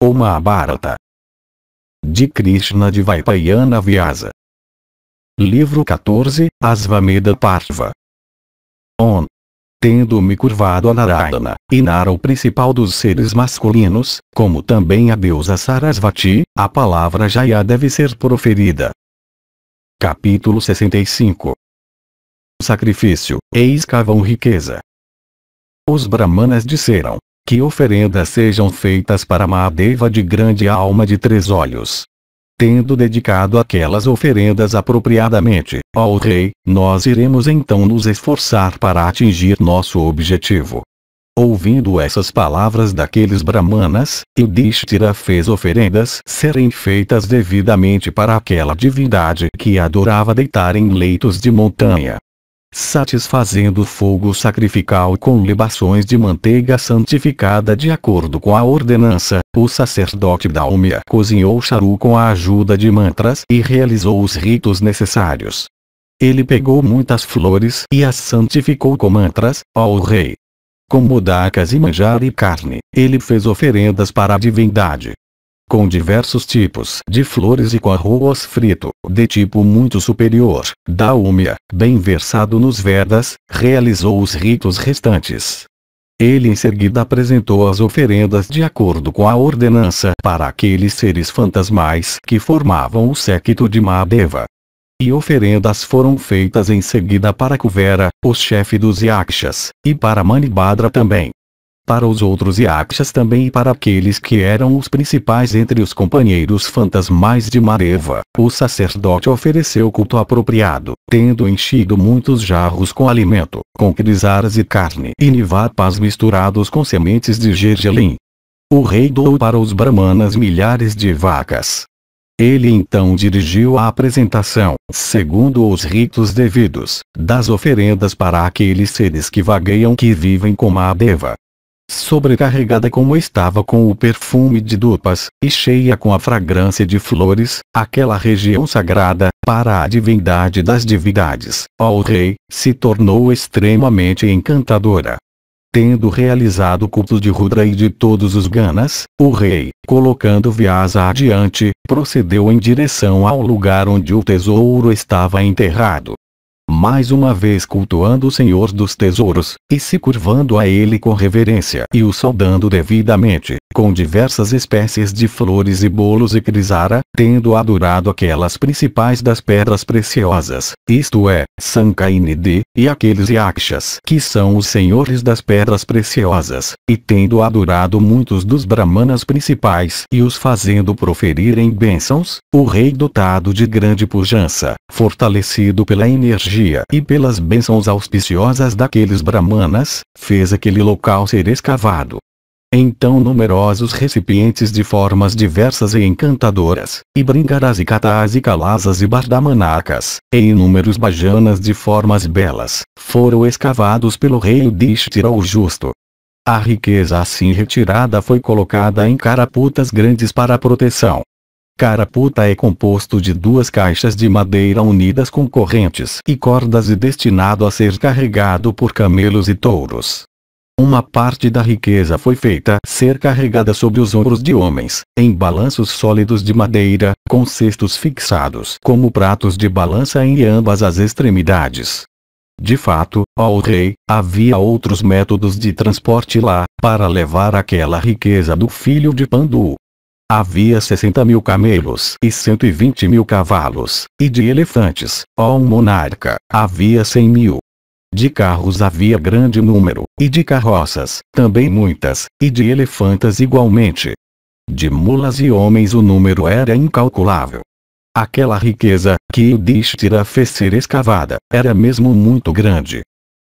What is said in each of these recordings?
O Mahabharata. De Krishna de Vaipayana Vyasa. Livro 14, Asvameda Parva. On. Tendo-me curvado a Narayana, e o principal dos seres masculinos, como também a deusa Sarasvati, a palavra Jaya deve ser proferida. Capítulo 65 Sacrifício, Eis cavam riqueza. Os brahmanas disseram, que oferendas sejam feitas para Mahadeva de grande alma de três olhos. Tendo dedicado aquelas oferendas apropriadamente, ao Rei, nós iremos então nos esforçar para atingir nosso objetivo. Ouvindo essas palavras daqueles brahmanas, Yudhishthira fez oferendas serem feitas devidamente para aquela divindade que adorava deitar em leitos de montanha satisfazendo o fogo sacrificial com libações de manteiga santificada de acordo com a ordenança. O sacerdote Dalmia cozinhou charu com a ajuda de mantras e realizou os ritos necessários. Ele pegou muitas flores e as santificou com mantras, ao rei. Com mudacas e manjar e carne, ele fez oferendas para a divindade, com diversos tipos de flores e com arroz frito, de tipo muito superior. da úmia, bem versado nos verdas, realizou os ritos restantes. Ele em seguida apresentou as oferendas de acordo com a ordenança para aqueles seres fantasmais que formavam o séquito de Mahadeva. E oferendas foram feitas em seguida para Kuvera, o chefe dos Yakshas, e para Manibhadra também para os outros Yakshas também e para aqueles que eram os principais entre os companheiros fantasmais de Mareva. O sacerdote ofereceu culto apropriado, tendo enchido muitos jarros com alimento, com crisaras e carne e nivapas misturados com sementes de gergelim. O rei doou para os brahmanas milhares de vacas. Ele então dirigiu a apresentação, segundo os ritos devidos, das oferendas para aqueles seres que vagueiam que vivem como a deva, sobrecarregada como estava com o perfume de dupas, e cheia com a fragrância de flores, aquela região sagrada, para a divindade das divindades, ao rei, se tornou extremamente encantadora. Tendo realizado o culto de Rudra e de todos os Ganas, o rei, colocando Vyasa adiante, procedeu em direção ao lugar onde o tesouro estava enterrado mais uma vez cultuando o Senhor dos Tesouros, e se curvando a ele com reverência e o saudando devidamente, com diversas espécies de flores e bolos e crisara, tendo adorado aquelas principais das pedras preciosas, isto é, Sankainide, e aqueles Yakshas que são os senhores das pedras preciosas, e tendo adorado muitos dos brahmanas principais e os fazendo proferirem bênçãos, o rei dotado de grande pujança, fortalecido pela energia energia e pelas bênçãos auspiciosas daqueles brahmanas, fez aquele local ser escavado. Então numerosos recipientes de formas diversas e encantadoras, e brincarás e catás e calasas e bardamanacas, e inúmeros bajanas de formas belas, foram escavados pelo rei Dishtira o Justo. A riqueza assim retirada foi colocada em caraputas grandes para proteção, Caraputa é composto de duas caixas de madeira unidas com correntes e cordas e destinado a ser carregado por camelos e touros. Uma parte da riqueza foi feita ser carregada sobre os ombros de homens, em balanços sólidos de madeira, com cestos fixados como pratos de balança em ambas as extremidades. De fato, ao rei, havia outros métodos de transporte lá, para levar aquela riqueza do filho de Pandu, Havia 60 mil camelos e 120 mil cavalos, e de elefantes, ó um monarca, havia 100 mil. De carros havia grande número, e de carroças, também muitas, e de elefantas igualmente. De mulas e homens o número era incalculável. Aquela riqueza, que Yudhishthira fez ser escavada, era mesmo muito grande.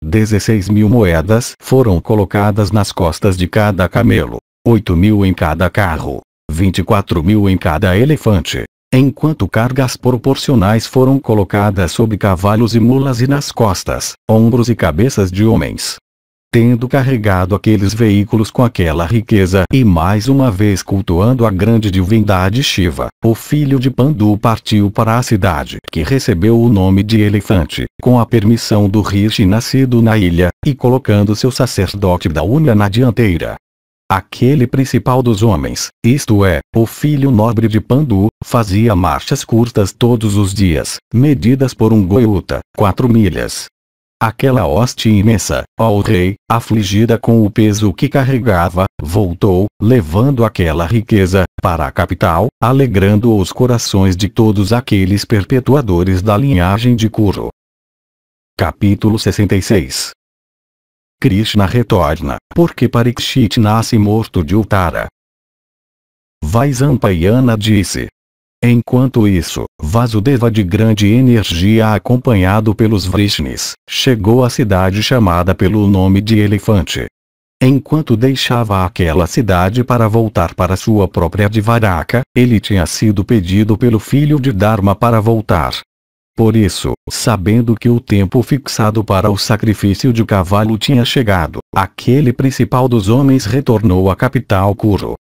16 mil moedas foram colocadas nas costas de cada camelo, 8 mil em cada carro, 24 mil em cada elefante. Enquanto cargas proporcionais foram colocadas sob cavalos e mulas e nas costas, ombros e cabeças de homens. Tendo carregado aqueles veículos com aquela riqueza e mais uma vez cultuando a grande divindade Shiva, o filho de Pandu partiu para a cidade que recebeu o nome de Elefante, com a permissão do Rishi nascido na ilha, e colocando seu sacerdote da unha na dianteira, Aquele principal dos homens, isto é, o filho nobre de Pandu, fazia marchas curtas todos os dias, medidas por um goiuta, quatro milhas. Aquela hoste imensa, ó rei, afligida com o peso que carregava, voltou, levando aquela riqueza, para a capital, alegrando os corações de todos aqueles perpetuadores da linhagem de Curro. Capítulo 66 Krishna retorna, porque Parikshit nasce morto de Uttara. Vaisampayana disse. Enquanto isso, Vasudeva de grande energia acompanhado pelos Vrishnis, chegou à cidade chamada pelo nome de Elefante. Enquanto deixava aquela cidade para voltar para sua própria Dvaraka, ele tinha sido pedido pelo filho de Dharma para voltar, por isso, sabendo que o tempo fixado para o sacrifício de cavalo tinha chegado, aquele principal dos homens retornou à capital Kuro.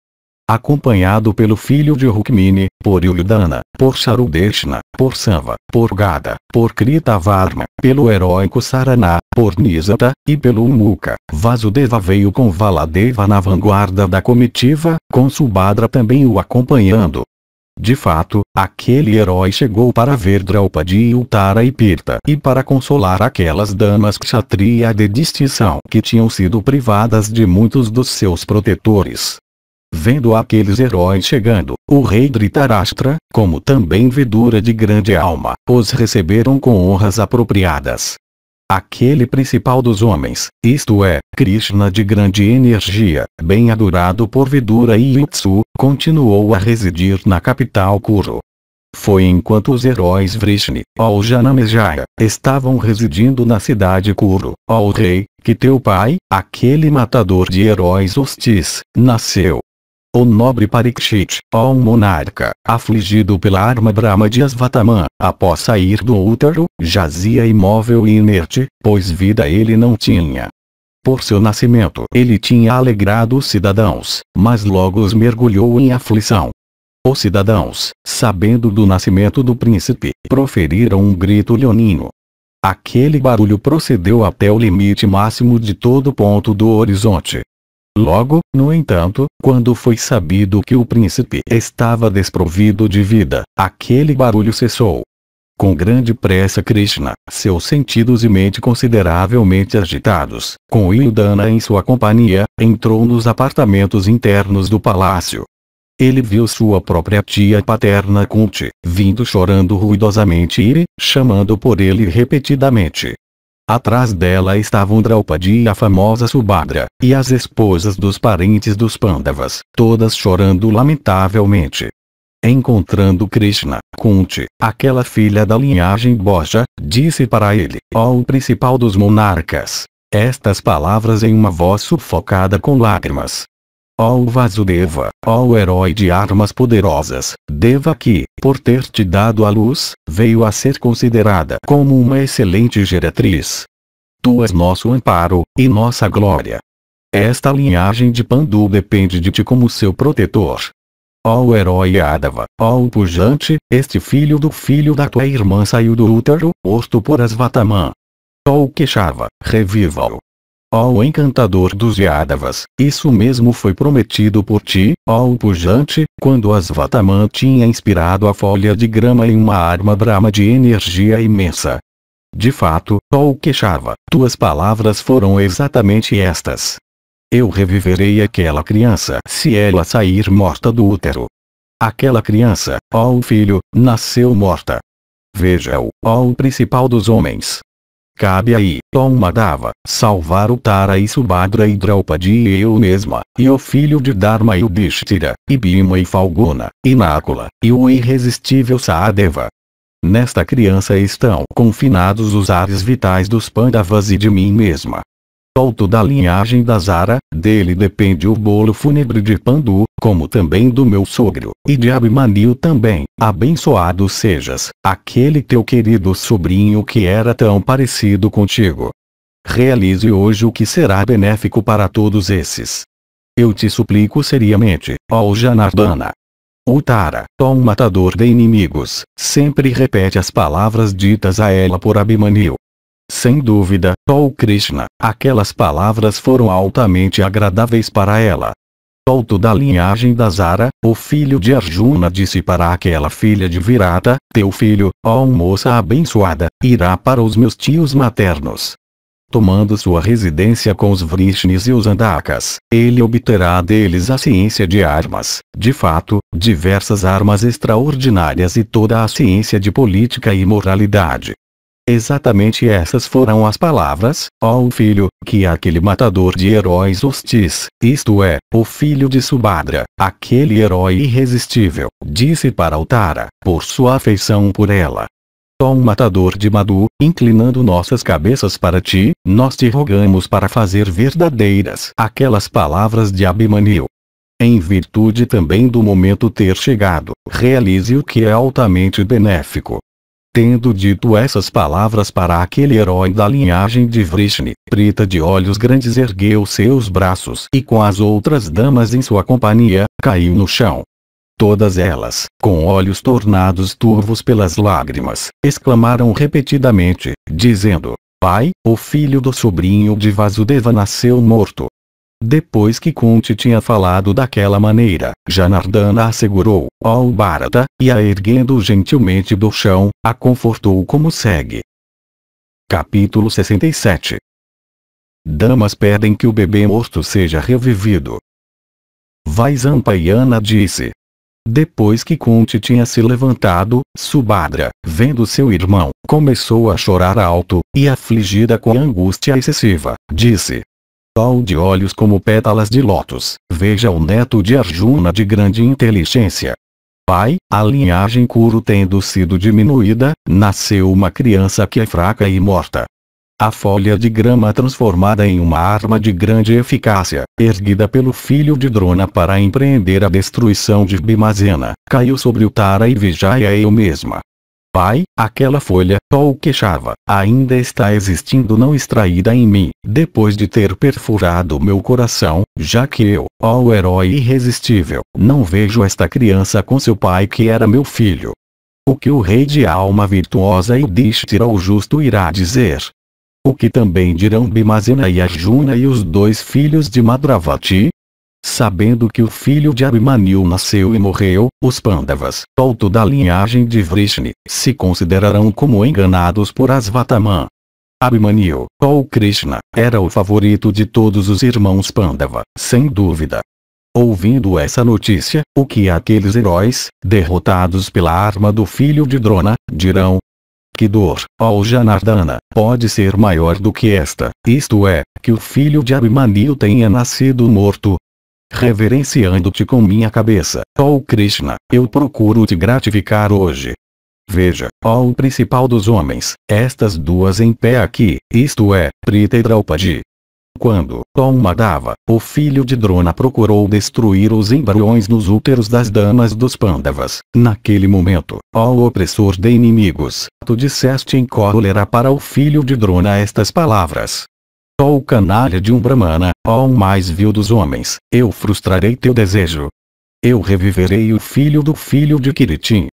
Acompanhado pelo filho de Rukmini, por Yudana, por Charudeshna, por Samva, por Gada, por Varma, pelo heróico Saraná, por Nisata, e pelo Umuka, Vasudeva veio com Valadeva na vanguarda da comitiva, com Subhadra também o acompanhando, de fato, aquele herói chegou para ver Draupadi e Uttara e Pirta e para consolar aquelas damas kshatriya de distinção que tinham sido privadas de muitos dos seus protetores. Vendo aqueles heróis chegando, o rei Dhritarashtra, como também Vidura de grande alma, os receberam com honras apropriadas, aquele principal dos homens, isto é, Krishna de grande energia, bem adorado por Vidura e Yutsu, continuou a residir na capital Kuru. Foi enquanto os heróis Vrishni, ou Janamejaya, estavam residindo na cidade Kuru, ao rei, que teu pai, aquele matador de heróis hostis, nasceu. O nobre Parikshit, ó um monarca, afligido pela arma Brahma de Asvataman, após sair do útero, jazia imóvel e inerte, pois vida ele não tinha. Por seu nascimento ele tinha alegrado os cidadãos, mas logo os mergulhou em aflição. Os cidadãos, sabendo do nascimento do príncipe, proferiram um grito leonino. Aquele barulho procedeu até o limite máximo de todo ponto do horizonte, Logo, no entanto, quando foi sabido que o príncipe estava desprovido de vida, aquele barulho cessou. Com grande pressa Krishna, seus sentidos e mente consideravelmente agitados, com Ildana em sua companhia, entrou nos apartamentos internos do palácio. Ele viu sua própria tia paterna Kunti, vindo chorando ruidosamente e, chamando por ele repetidamente. Atrás dela estavam Draupadi e a famosa Subhadra, e as esposas dos parentes dos Pandavas, todas chorando lamentavelmente. Encontrando Krishna, Kunti, aquela filha da linhagem Boja, disse para ele, ó oh, o principal dos monarcas. Estas palavras em uma voz sufocada com lágrimas. Ó oh Vasudeva, ó oh herói de armas poderosas, Deva que, por ter te dado a luz, veio a ser considerada como uma excelente geratriz. Tu és nosso amparo, e nossa glória. Esta linhagem de Pandu depende de ti como seu protetor. Ó oh herói Adava, ó pujante, este filho do filho da tua irmã saiu do útero, posto por Asvatamã. Ó Queixava, reviva-o ó encantador dos Yadavas, isso mesmo foi prometido por ti, ó pujante, quando Asvataman tinha inspirado a folha de grama em uma arma brama de energia imensa. De fato, ó queixava, tuas palavras foram exatamente estas. Eu reviverei aquela criança se ela sair morta do útero. Aquela criança, ó filho, nasceu morta. Veja-o, ó principal dos homens, Cabe aí, Madhava, salvar o Tara e Subhadra e Draupadi e eu mesma, e o filho de Dharma e o Dishtira, e Bhima e Falguna, e Nakula, e o irresistível Saadeva. Nesta criança estão confinados os ares vitais dos Pandavas e de mim mesma. Solto da linhagem da Zara, dele depende o bolo fúnebre de Pandu, como também do meu sogro, e de Abimanil também. Abençoado sejas, aquele teu querido sobrinho que era tão parecido contigo. Realize hoje o que será benéfico para todos esses. Eu te suplico seriamente, ó Janardana. Utara, ó um matador de inimigos, sempre repete as palavras ditas a ela por Abimanil. Sem dúvida, ó Krishna, aquelas palavras foram altamente agradáveis para ela, solto da linhagem da Zara, o filho de Arjuna disse para aquela filha de Virata, teu filho, ó moça abençoada, irá para os meus tios maternos. Tomando sua residência com os Vrishnis e os Andakas, ele obterá deles a ciência de armas, de fato, diversas armas extraordinárias e toda a ciência de política e moralidade. Exatamente essas foram as palavras, ó o filho, que aquele matador de heróis hostis, isto é, o filho de Subhadra, aquele herói irresistível, disse para Altara, por sua afeição por ela. Ó um matador de Madu, inclinando nossas cabeças para ti, nós te rogamos para fazer verdadeiras aquelas palavras de Abimanil. Em virtude também do momento ter chegado, realize o que é altamente benéfico, Tendo dito essas palavras para aquele herói da linhagem de Vrishni, Prita de olhos grandes ergueu seus braços e com as outras damas em sua companhia, caiu no chão. Todas elas, com olhos tornados turvos pelas lágrimas, exclamaram repetidamente, dizendo, Pai, o filho do sobrinho de Vasudeva nasceu morto. Depois que Kunti tinha falado daquela maneira, Janardana assegurou, ó oh Bharata, e a erguendo gentilmente do chão, a confortou como segue. Capítulo 67 Damas pedem que o bebê morto seja revivido. Vaisampayana disse. Depois que Kunti tinha se levantado, Subhadra, vendo seu irmão, começou a chorar alto, e afligida com angústia excessiva, disse, tal de olhos como pétalas de lótus. Veja o neto de Arjuna de grande inteligência. Pai, a linhagem Kuru tendo sido diminuída, nasceu uma criança que é fraca e morta. A folha de grama transformada em uma arma de grande eficácia, erguida pelo filho de Drona para empreender a destruição de Bimazena, caiu sobre o Tara e Vijaya eu mesma, Pai, aquela folha, ou queixava, ainda está existindo não extraída em mim, depois de ter perfurado meu coração, já que eu, ó herói irresistível, não vejo esta criança com seu pai que era meu filho. O que o rei de alma virtuosa e dístira o justo irá dizer? O que também dirão Bimazena e Ajuna e os dois filhos de Madravati? Sabendo que o filho de Abhimanyu nasceu e morreu, os Pandavas, tolto da linhagem de Vrishni, se considerarão como enganados por Asvataman. Abhimanyu, ou Krishna, era o favorito de todos os irmãos Pandava, sem dúvida. Ouvindo essa notícia, o que aqueles heróis, derrotados pela arma do filho de Drona, dirão? Que dor, ó Janardana, pode ser maior do que esta, isto é, que o filho de Abhimanyu tenha nascido morto, reverenciando-te com minha cabeça. Ó oh Krishna, eu procuro te gratificar hoje. Veja, ó o principal dos homens, estas duas em pé aqui, isto é, Prita e Draupadi. Quando, ó Madava, o filho de Drona procurou destruir os embriões nos úteros das damas dos Pandavas, naquele momento, ó opressor de inimigos, tu disseste em cólera para o filho de Drona estas palavras, Ó o canalha de um brahmana, ó o mais vil dos homens, eu frustrarei teu desejo. Eu reviverei o filho do filho de Kiritim.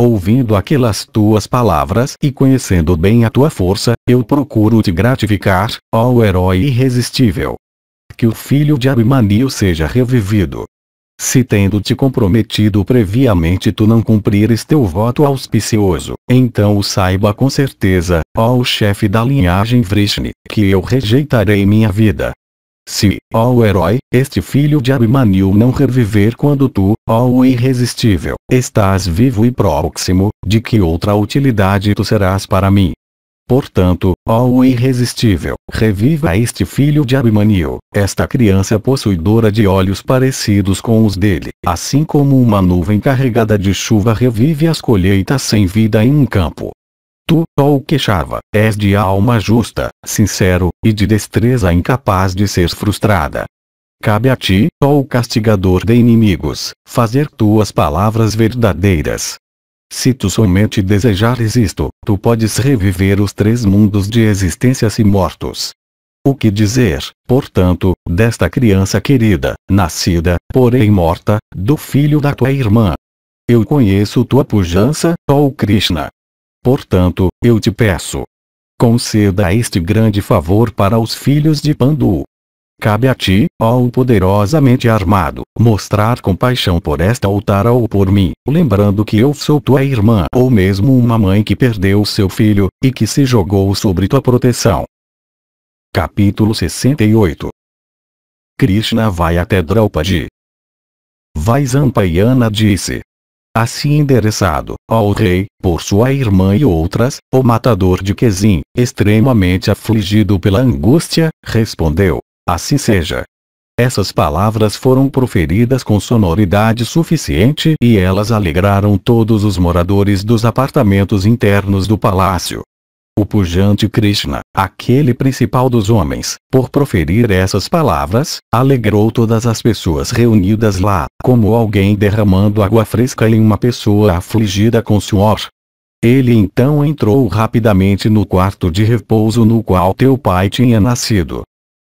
Ouvindo aquelas tuas palavras e conhecendo bem a tua força, eu procuro te gratificar, ó herói irresistível. Que o filho de Abhimanyu seja revivido, se tendo te comprometido previamente tu não cumprires teu voto auspicioso, então o saiba com certeza, ó o chefe da linhagem Vrishni, que eu rejeitarei minha vida. Se, ó herói, este filho de Abhimanyu não reviver quando tu, ó irresistível, estás vivo e próximo, de que outra utilidade tu serás para mim? Portanto, ó o irresistível, reviva este filho de Abimanil, esta criança possuidora de olhos parecidos com os dele, assim como uma nuvem carregada de chuva revive as colheitas sem vida em um campo. Tu, ó o queixava, és de alma justa, sincero, e de destreza incapaz de ser frustrada. Cabe a ti, ó o castigador de inimigos, fazer tuas palavras verdadeiras, se tu somente desejares isto, tu podes reviver os três mundos de existências e mortos. O que dizer, portanto, desta criança querida, nascida, porém morta, do filho da tua irmã? Eu conheço tua pujança, ó Krishna. Portanto, eu te peço. Conceda este grande favor para os filhos de Pandu. Cabe a ti, ó poderosamente armado, mostrar compaixão por esta ou ou por mim, lembrando que eu sou tua irmã ou mesmo uma mãe que perdeu seu filho, e que se jogou sobre tua proteção. Capítulo 68 Krishna vai até Draupadi. Vaisampayana disse. Assim endereçado, ao rei, por sua irmã e outras, o matador de Kesim, extremamente afligido pela angústia, respondeu. Assim seja. Essas palavras foram proferidas com sonoridade suficiente e elas alegraram todos os moradores dos apartamentos internos do palácio. O pujante Krishna, aquele principal dos homens, por proferir essas palavras, alegrou todas as pessoas reunidas lá, como alguém derramando água fresca em uma pessoa afligida com suor. Ele então entrou rapidamente no quarto de repouso no qual teu pai tinha nascido.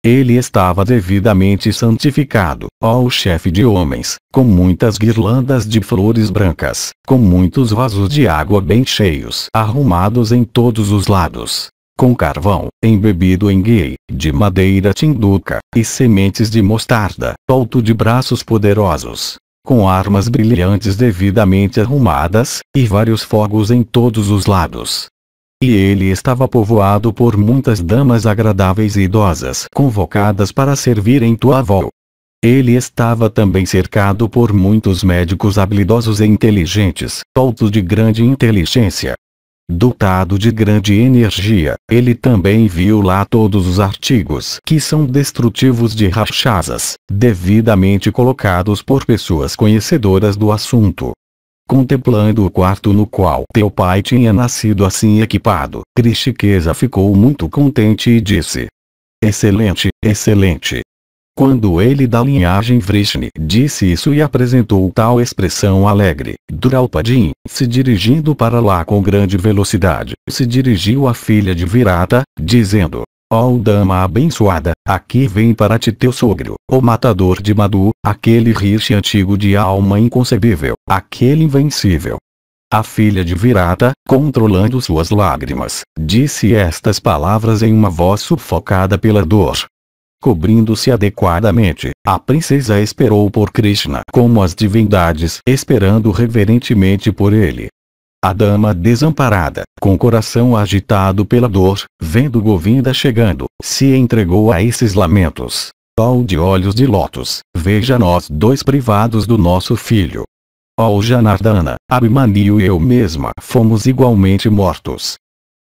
Ele estava devidamente santificado, ó o chefe de homens, com muitas guirlandas de flores brancas, com muitos vasos de água bem cheios, arrumados em todos os lados, com carvão, embebido em gui, de madeira tinduca, e sementes de mostarda, alto de braços poderosos, com armas brilhantes devidamente arrumadas, e vários fogos em todos os lados, e ele estava povoado por muitas damas agradáveis e idosas convocadas para servir em tua avó. Ele estava também cercado por muitos médicos habilidosos e inteligentes, dotados de grande inteligência. Dotado de grande energia, ele também viu lá todos os artigos que são destrutivos de rachazas, devidamente colocados por pessoas conhecedoras do assunto, contemplando o quarto no qual teu pai tinha nascido assim equipado. Cristiqueza ficou muito contente e disse: Excelente, excelente. Quando ele da linhagem Vrishni disse isso e apresentou tal expressão alegre, Draupadin, se dirigindo para lá com grande velocidade, se dirigiu à filha de Virata, dizendo, Ó oh, dama abençoada, aqui vem para ti teu sogro, o matador de Madu, aquele riche antigo de alma inconcebível, aquele invencível. A filha de Virata, controlando suas lágrimas, disse estas palavras em uma voz sufocada pela dor. Cobrindo-se adequadamente, a princesa esperou por Krishna como as divindades esperando reverentemente por ele. A dama desamparada, com o coração agitado pela dor, vendo Govinda chegando, se entregou a esses lamentos. Oh de olhos de lótus, veja nós dois privados do nosso filho. Ó Janardana, Abhimanyu e eu mesma fomos igualmente mortos.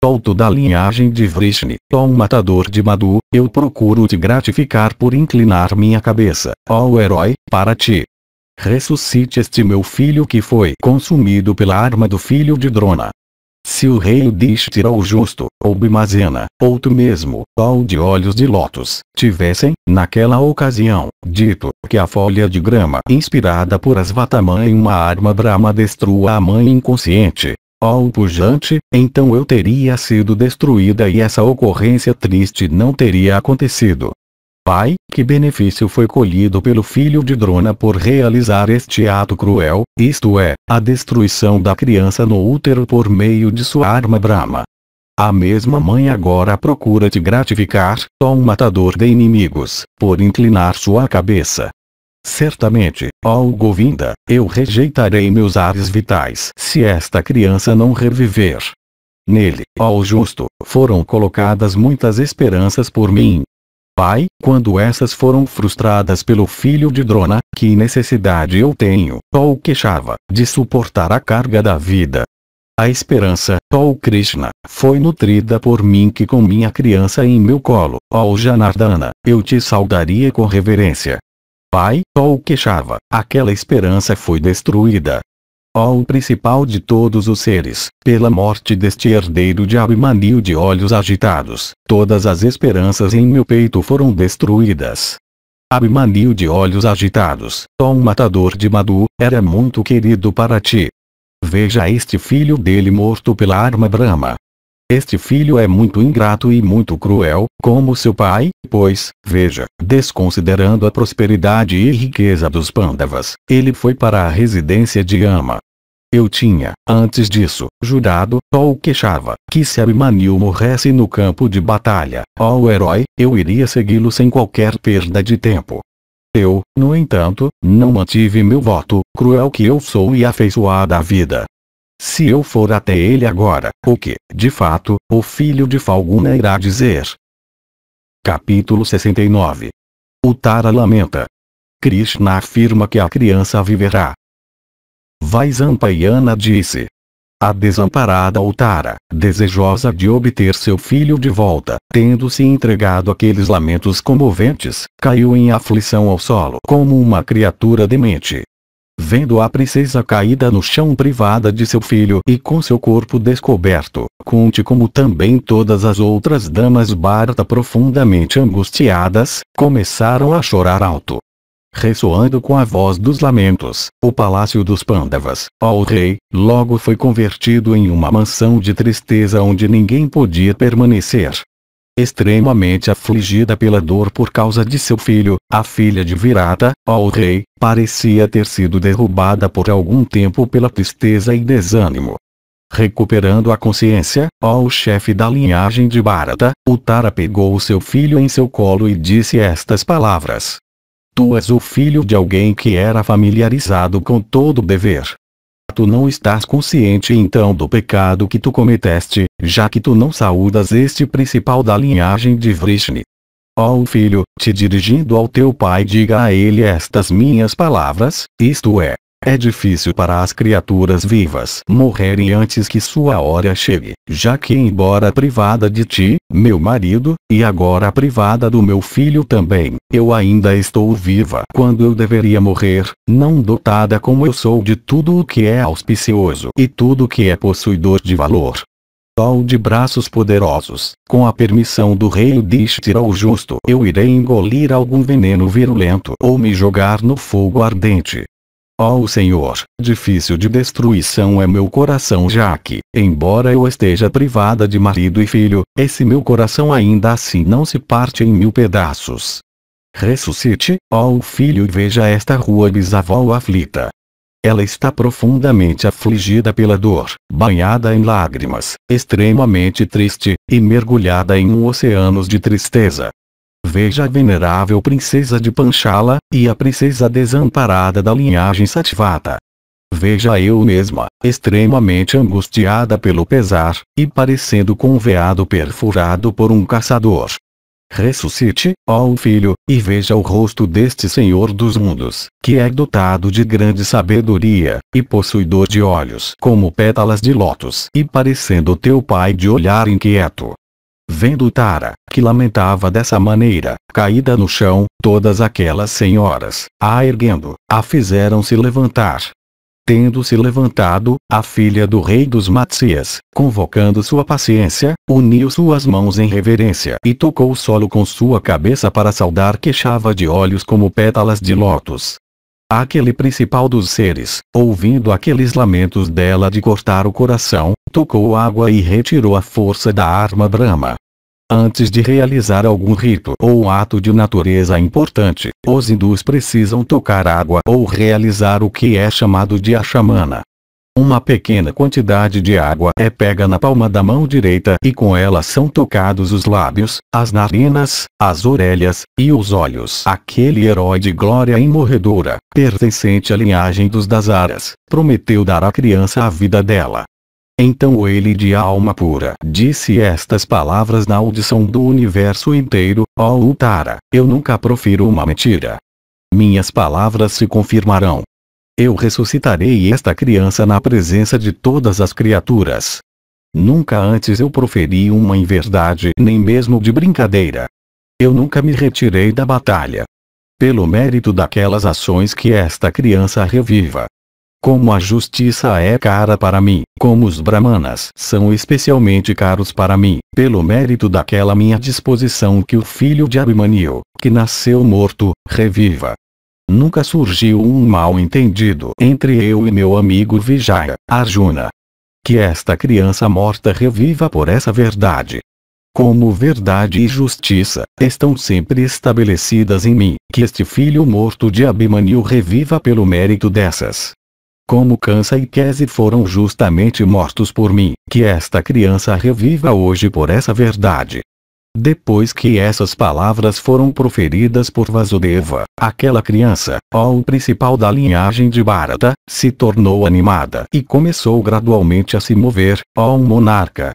toda da linhagem de Vrishni, ó matador de Madhu, eu procuro te gratificar por inclinar minha cabeça, ó herói, para ti, ressuscite este meu filho que foi consumido pela arma do filho de Drona. Se o rei Dishtir ou Justo, ou Bimazena, ou tu mesmo, ou de olhos de lótus, tivessem, naquela ocasião, dito que a folha de grama inspirada por Asvatamã em uma arma Brahma destrua a mãe inconsciente, ou pujante, então eu teria sido destruída e essa ocorrência triste não teria acontecido pai, que benefício foi colhido pelo filho de Drona por realizar este ato cruel, isto é, a destruição da criança no útero por meio de sua arma Brahma. A mesma mãe agora procura te gratificar, ó um matador de inimigos, por inclinar sua cabeça. Certamente, ó Govinda, eu rejeitarei meus ares vitais se esta criança não reviver. Nele, ó justo, foram colocadas muitas esperanças por mim, pai, quando essas foram frustradas pelo filho de Drona, que necessidade eu tenho, Paul queixava, de suportar a carga da vida. A esperança, Paul Krishna, foi nutrida por mim que com minha criança em meu colo, ó Janardana, eu te saudaria com reverência. Pai, Paul queixava, aquela esperança foi destruída, ó o principal de todos os seres, pela morte deste herdeiro de Abimanil de olhos agitados, todas as esperanças em meu peito foram destruídas. Abimanil de olhos agitados, ó um matador de Madu, era muito querido para ti. Veja este filho dele morto pela arma Brahma, este filho é muito ingrato e muito cruel, como seu pai, pois, veja, desconsiderando a prosperidade e riqueza dos Pandavas, ele foi para a residência de Ama. Eu tinha, antes disso, jurado, o queixava, que se Abimanil morresse no campo de batalha, ó herói, eu iria segui-lo sem qualquer perda de tempo. Eu, no entanto, não mantive meu voto, cruel que eu sou e afeiçoada à vida, se eu for até ele agora, o que, de fato, o filho de Falguna irá dizer? Capítulo 69 O Tara lamenta. Krishna afirma que a criança viverá. Vaisampayana disse. A desamparada Utara, desejosa de obter seu filho de volta, tendo-se entregado àqueles lamentos comoventes, caiu em aflição ao solo como uma criatura demente vendo a princesa caída no chão privada de seu filho e com seu corpo descoberto. Conte como também todas as outras damas Bharata profundamente angustiadas, começaram a chorar alto. Ressoando com a voz dos lamentos, o palácio dos Pandavas, ao rei, logo foi convertido em uma mansão de tristeza onde ninguém podia permanecer extremamente afligida pela dor por causa de seu filho, a filha de Virata, ó rei, parecia ter sido derrubada por algum tempo pela tristeza e desânimo. Recuperando a consciência, ó chefe da linhagem de Bharata, Uttara pegou seu filho em seu colo e disse estas palavras. Tu és o filho de alguém que era familiarizado com todo o dever, Tu não estás consciente então do pecado que tu cometeste, já que tu não saúdas este principal da linhagem de Vrishni. Ó oh filho, te dirigindo ao teu pai diga a ele estas minhas palavras, isto é, é difícil para as criaturas vivas morrerem antes que sua hora chegue, já que embora privada de ti, meu marido, e agora privada do meu filho também, eu ainda estou viva quando eu deveria morrer, não dotada como eu sou de tudo o que é auspicioso e tudo o que é possuidor de valor de braços poderosos, com a permissão do rei Dishtir o justo, eu irei engolir algum veneno virulento ou me jogar no fogo ardente, Ó oh, Senhor, difícil de destruição é meu coração já que, embora eu esteja privada de marido e filho, esse meu coração ainda assim não se parte em mil pedaços. Ressuscite, ó oh filho e veja esta rua bisavó aflita. Ela está profundamente afligida pela dor, banhada em lágrimas, extremamente triste, e mergulhada em um oceano de tristeza. Veja a venerável princesa de Panchala, e a princesa desamparada da linhagem Sativata. Veja eu mesma, extremamente angustiada pelo pesar, e parecendo com um veado perfurado por um caçador. Ressuscite, ó filho, e veja o rosto deste Senhor dos mundos, que é dotado de grande sabedoria, e possuidor de olhos como pétalas de lótus, e parecendo teu pai de olhar inquieto, vendo Tara, que lamentava dessa maneira, caída no chão, todas aquelas senhoras, a erguendo, a fizeram-se levantar. Tendo-se levantado, a filha do rei dos Matias, convocando sua paciência, uniu suas mãos em reverência e tocou o solo com sua cabeça para saudar queixava de olhos como pétalas de lótus. Aquele principal dos seres, ouvindo aqueles lamentos dela de cortar o coração, tocou água e retirou a força da arma Brahma, Antes de realizar algum rito ou ato de natureza importante, os hindus precisam tocar água ou realizar o que é chamado de achamana. Uma pequena quantidade de água é pega na palma da mão direita e com ela são tocados os lábios, as narinas, as orelhas e os olhos. Aquele herói de glória imorredora, pertencente à linhagem dos Dasaras, prometeu dar à criança a vida dela. Então ele de alma pura disse estas palavras na audição do universo inteiro, ó oh Utara, eu nunca profiro uma mentira. Minhas palavras se confirmarão. Eu ressuscitarei esta criança na presença de todas as criaturas. Nunca antes eu proferi uma inverdade nem mesmo de brincadeira. Eu nunca me retirei da batalha. Pelo mérito daquelas ações que esta criança reviva, como a justiça é cara para mim, como os brahmanas são especialmente caros para mim, pelo mérito daquela minha disposição que o filho de Abhimanyu, que nasceu morto, reviva. Nunca surgiu um mal entendido entre eu e meu amigo Vijaya, Arjuna. Que esta criança morta reviva por essa verdade. Como verdade e justiça estão sempre estabelecidas em mim, que este filho morto de Abhimanyu reviva pelo mérito dessas como Kansa e Kese foram justamente mortos por mim, que esta criança reviva hoje por essa verdade. Depois que essas palavras foram proferidas por Vasudeva, aquela criança, o principal da linhagem de Bharata, se tornou animada e começou gradualmente a se mover, ó um monarca,